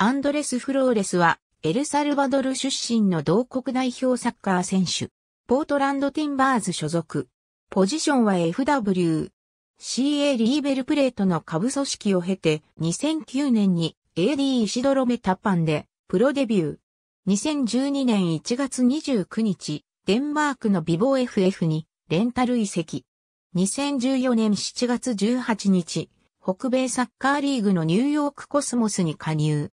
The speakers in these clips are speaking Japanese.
アンドレス・フローレスは、エルサルバドル出身の同国代表サッカー選手。ポートランド・ティンバーズ所属。ポジションは FW。CA リーベルプレートの下部組織を経て、2009年に AD 石泥メ・タパンでプロデビュー。2012年1月29日、デンマークのビボ FF にレンタル移籍。2014年7月18日、北米サッカーリーグのニューヨークコスモスに加入。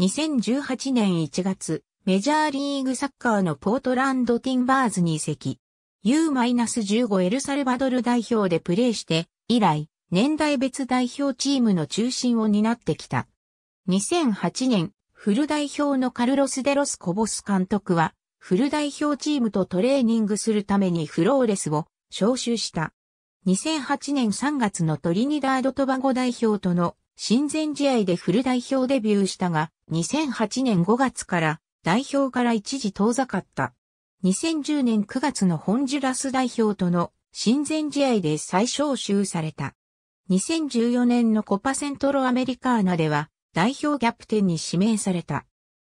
2018年1月、メジャーリーグサッカーのポートランドティンバーズに移籍。U-15 エルサルバドル代表でプレーして、以来、年代別代表チームの中心を担ってきた。2008年、フル代表のカルロス・デロス・コボス監督は、フル代表チームとトレーニングするためにフローレスを招集した。2008年3月のトリニダード・トバゴ代表との親善試合でフル代表デビューしたが、2008年5月から代表から一時遠ざかった。2010年9月のホンジュラス代表との親善試合で再招集された。2014年のコパセントロアメリカーナでは代表キャプテンに指名された。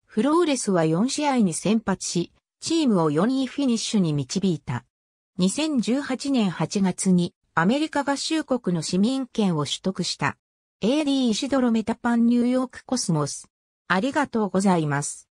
フローレスは4試合に先発し、チームを4位フィニッシュに導いた。2018年8月にアメリカ合衆国の市民権を取得した。AD シドロメタパンニューヨークコスモス。ありがとうございます。